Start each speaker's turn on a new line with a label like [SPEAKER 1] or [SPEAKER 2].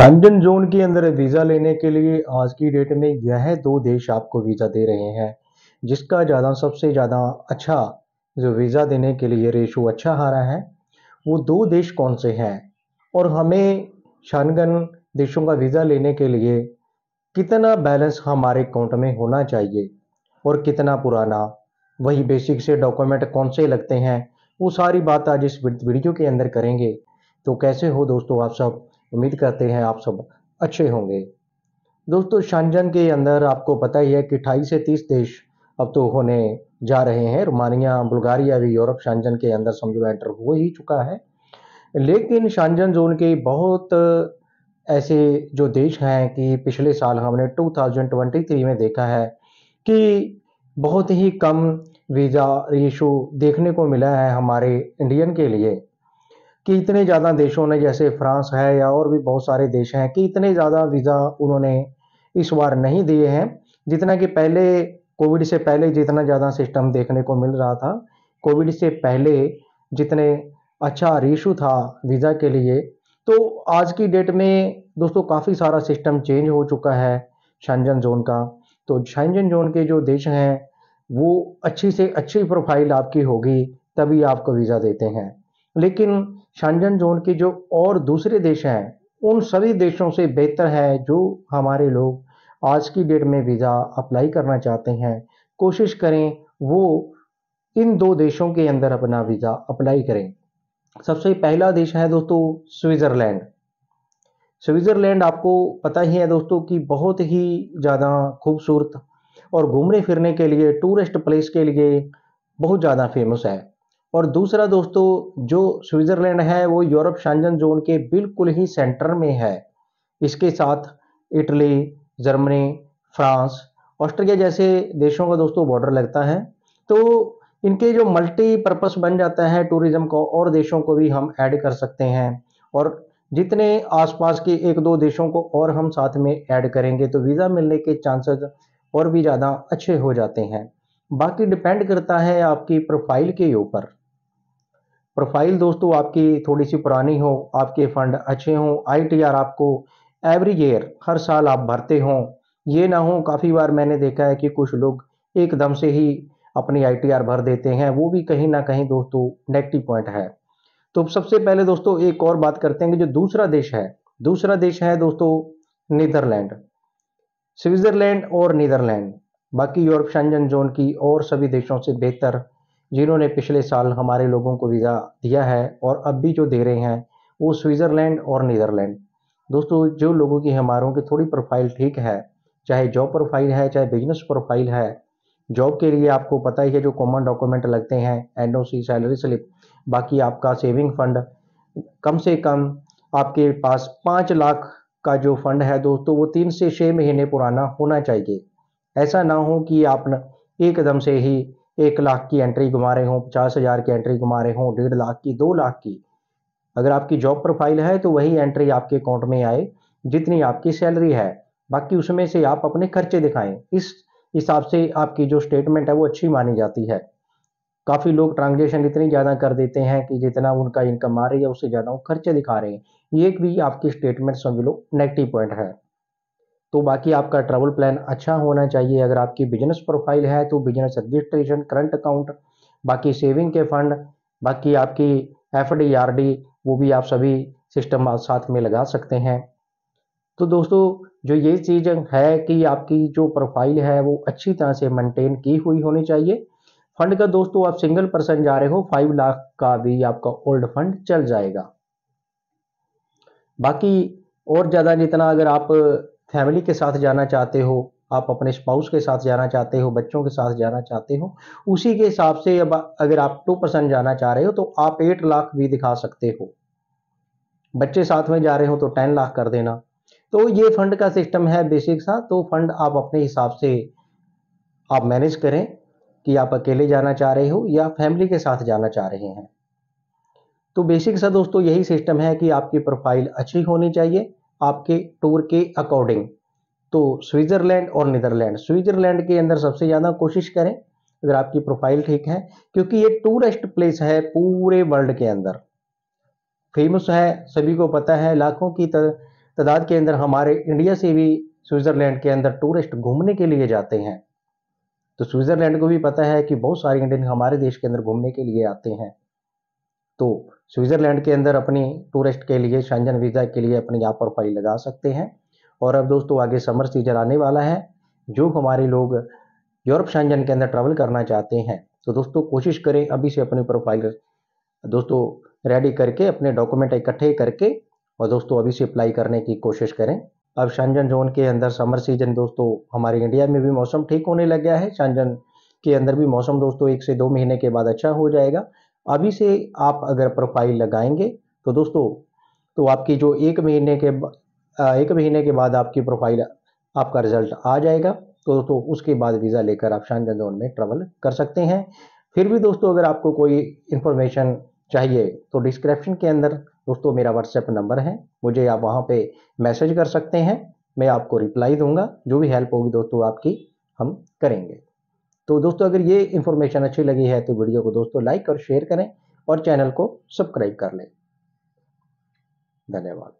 [SPEAKER 1] शांजन zone के अंदर visa लेने के लिए आज की डेट में यह दो देश आपको वीज़ा दे रहे हैं जिसका ज़्यादा सबसे ज़्यादा अच्छा जो वीज़ा देने के लिए रेशो अच्छा आ रहा है वो दो देश कौन से हैं और हमें शानगन देशों का वीज़ा लेने के लिए कितना बैलेंस हमारे अकाउंट में होना चाहिए और कितना पुराना वही बेसिक से डॉक्यूमेंट कौन से लगते हैं वो सारी बात आज इस वीडियो के अंदर करेंगे तो कैसे हो दोस्तों आप सब उम्मीद करते हैं आप सब अच्छे होंगे दोस्तों शानजन के अंदर आपको पता ही है कि अठाईस से तीस देश अब तो होने जा रहे हैं रोमानिया बुल्गारिया भी यूरोप शानजन के अंदर समझो एंटर हो ही चुका है लेकिन शानजन जोन के बहुत ऐसे जो देश हैं कि पिछले साल हमने 2023 में देखा है कि बहुत ही कम वीज़ा इशू देखने को मिला है हमारे इंडियन के लिए कि इतने ज़्यादा देशों ने जैसे फ्रांस है या और भी बहुत सारे देश हैं कि इतने ज़्यादा वीज़ा उन्होंने इस बार नहीं दिए हैं जितना कि पहले कोविड से पहले जितना ज़्यादा सिस्टम देखने को मिल रहा था कोविड से पहले जितने अच्छा रीशू था वीज़ा के लिए तो आज की डेट में दोस्तों काफ़ी सारा सिस्टम चेंज हो चुका है शंजन जोन का तो शंजन जोन के जो देश हैं वो अच्छी से अच्छी प्रोफाइल आपकी होगी तभी आपको वीज़ा देते हैं लेकिन शांजन जोन के जो और दूसरे देश हैं उन सभी देशों से बेहतर है जो हमारे लोग आज की डेट में वीज़ा अप्लाई करना चाहते हैं कोशिश करें वो इन दो देशों के अंदर अपना वीज़ा अप्लाई करें सबसे पहला देश है दोस्तों स्विट्ज़रलैंड स्विट्ज़रलैंड आपको पता ही है दोस्तों कि बहुत ही ज़्यादा खूबसूरत और घूमने फिरने के लिए टूरिस्ट प्लेस के लिए बहुत ज़्यादा फेमस है और दूसरा दोस्तों जो स्विट्ज़रलैंड है वो यूरोप शांजन जोन के बिल्कुल ही सेंटर में है इसके साथ इटली जर्मनी फ्रांस ऑस्ट्रेलिया जैसे देशों का दोस्तों बॉर्डर लगता है तो इनके जो मल्टीपर्पस बन जाता है टूरिज़्म को और देशों को भी हम ऐड कर सकते हैं और जितने आसपास के एक दो देशों को और हम साथ में ऐड करेंगे तो वीज़ा मिलने के चांसेस और भी ज़्यादा अच्छे हो जाते हैं बाकी डिपेंड करता है आपकी प्रोफाइल के ऊपर प्रोफाइल दोस्तों आपकी थोड़ी सी पुरानी हो आपके फंड अच्छे हों आईटीआर आपको एवरी ईयर हर साल आप भरते हों ये ना हो काफ़ी बार मैंने देखा है कि कुछ लोग एकदम से ही अपनी आईटीआर भर देते हैं वो भी कहीं ना कहीं दोस्तों नेगेटिव पॉइंट है तो सबसे पहले दोस्तों एक और बात करते हैं कि जो दूसरा देश है दूसरा देश है दोस्तों नीदरलैंड स्विट्ज़रलैंड और नीदरलैंड बाकी यूरोप शंजन जोन की और सभी देशों से बेहतर जिन्होंने पिछले साल हमारे लोगों को वीज़ा दिया है और अब भी जो दे रहे हैं वो स्विट्ज़रलैंड और नीदरलैंड दोस्तों जो लोगों की हमारों की थोड़ी प्रोफाइल ठीक है चाहे जॉब प्रोफाइल है चाहे बिजनेस प्रोफाइल है जॉब के लिए आपको पता ही है जो कॉमन डॉक्यूमेंट लगते हैं एन सैलरी स्लिप बाकी आपका सेविंग फंड कम से कम आपके पास पाँच लाख का जो फंड है दोस्तों वो तीन से छः महीने पुराना होना चाहिए ऐसा ना हो कि आप एकदम से ही एक लाख की एंट्री घुमा रहे हों पचास हज़ार की एंट्री घुमा रहे हों डेढ़ लाख की दो लाख की अगर आपकी जॉब प्रोफाइल है तो वही एंट्री आपके अकाउंट में आए जितनी आपकी सैलरी है बाकी उसमें से आप अपने खर्चे दिखाएं इस हिसाब से आपकी जो स्टेटमेंट है वो अच्छी मानी जाती है काफ़ी लोग ट्रांजेक्शन इतनी ज़्यादा कर देते हैं कि जितना उनका इनकम आ रही है उससे ज़्यादा वो खर्चे दिखा रहे हैं ये भी आपकी स्टेटमेंट समझ लो नेगेटिव पॉइंट है तो बाकी आपका ट्रैवल प्लान अच्छा होना चाहिए अगर आपकी बिजनेस प्रोफाइल है तो बिजनेस रजिस्ट्रेशन करंट अकाउंट बाकी सेविंग के फंड बाकी आपकी एफ डी आर डी वो भी आप सभी सिस्टम साथ में लगा सकते हैं तो दोस्तों जो ये चीज़ है कि आपकी जो प्रोफाइल है वो अच्छी तरह से मेंटेन की हुई होनी चाहिए फंड का दोस्तों आप सिंगल पर्सन जा रहे हो फाइव लाख का भी आपका ओल्ड फंड चल जाएगा बाकी और ज़्यादा जितना अगर आप फैमिली के साथ जाना चाहते हो आप अपने स्पाउस के साथ जाना चाहते हो बच्चों के साथ जाना चाहते हो उसी के हिसाब से अब अगर आप टू परसेंट जाना चाह रहे हो तो आप एट लाख भी दिखा सकते हो बच्चे साथ में जा रहे हो तो टेन लाख कर देना तो ये फंड का सिस्टम है बेसिक सा तो फंड आप अपने हिसाब से आप मैनेज करें कि आप अकेले जाना चाह रहे हो या फैमिली के साथ जाना चाह रहे हैं तो बेसिक सा दोस्तों यही सिस्टम है कि आपकी प्रोफाइल अच्छी होनी चाहिए आपके टूर के अकॉर्डिंग तो स्विट्ज़रलैंड और नीदरलैंड स्विट्ज़रलैंड के अंदर सबसे ज़्यादा कोशिश करें अगर आपकी प्रोफाइल ठीक है क्योंकि ये टूरिस्ट प्लेस है पूरे वर्ल्ड के अंदर फेमस है सभी को पता है लाखों की तादाद के अंदर हमारे इंडिया से भी स्विट्ज़रलैंड के अंदर टूरिस्ट घूमने के लिए जाते हैं तो स्विट्ज़रलैंड को भी पता है कि बहुत सारे इंडियन हमारे देश के अंदर घूमने के लिए आते हैं तो स्विट्ज़रलैंड के अंदर अपनी टूरिस्ट के लिए शांजन वीज़ा के लिए अपनी आप प्रोफाइल लगा सकते हैं और अब दोस्तों आगे समर सीजन आने वाला है जो हमारे लोग यूरोप शांजन के अंदर ट्रैवल करना चाहते हैं तो दोस्तों कोशिश करें अभी से अपनी प्रोफाइल दोस्तों रेडी करके अपने डॉक्यूमेंट इकट्ठे करके और दोस्तों अभी से अप्लाई करने की कोशिश करें अब शांजन जोन के अंदर समर सीजन दोस्तों हमारे इंडिया में भी मौसम ठीक होने लग गया है शांजन के अंदर भी मौसम दोस्तों एक से दो महीने के बाद अच्छा हो जाएगा अभी से आप अगर प्रोफाइल लगाएंगे तो दोस्तों तो आपकी जो एक महीने के एक महीने के बाद आपकी प्रोफाइल आपका रिजल्ट आ जाएगा तो दोस्तों उसके बाद वीज़ा लेकर आप शानजन जोन में ट्रेवल कर सकते हैं फिर भी दोस्तों अगर आपको कोई इन्फॉर्मेशन चाहिए तो डिस्क्रिप्शन के अंदर दोस्तों मेरा व्हाट्सएप नंबर है मुझे आप वहाँ पे मैसेज कर सकते हैं मैं आपको रिप्लाई दूंगा जो भी हेल्प होगी दोस्तों आपकी हम करेंगे तो दोस्तों अगर ये इन्फॉर्मेशन अच्छी लगी है तो वीडियो को दोस्तों लाइक और शेयर करें और चैनल को सब्सक्राइब कर लें धन्यवाद